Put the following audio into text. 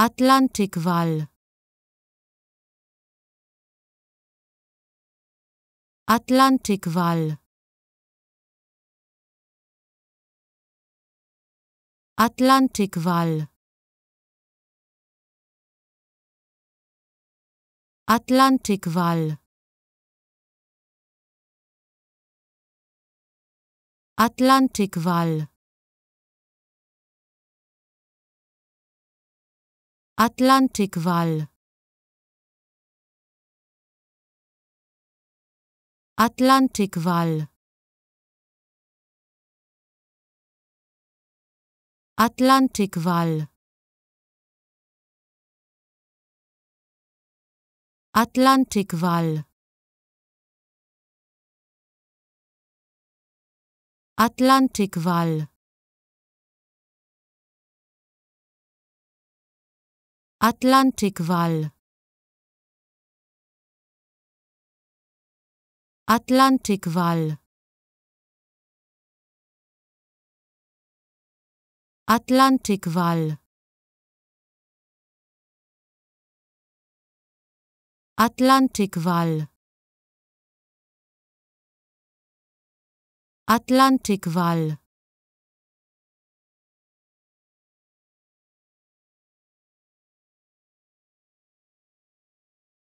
Atlantikwall Atlantikwall Atlantikwall Atlantikwall Atlantikwall Atlantikwall Atlantikwall Atlantikwall Atlantikwall Atlantikwall Atlantikwall Atlantikwall Atlantikwall Atlantikwall Atlantikwall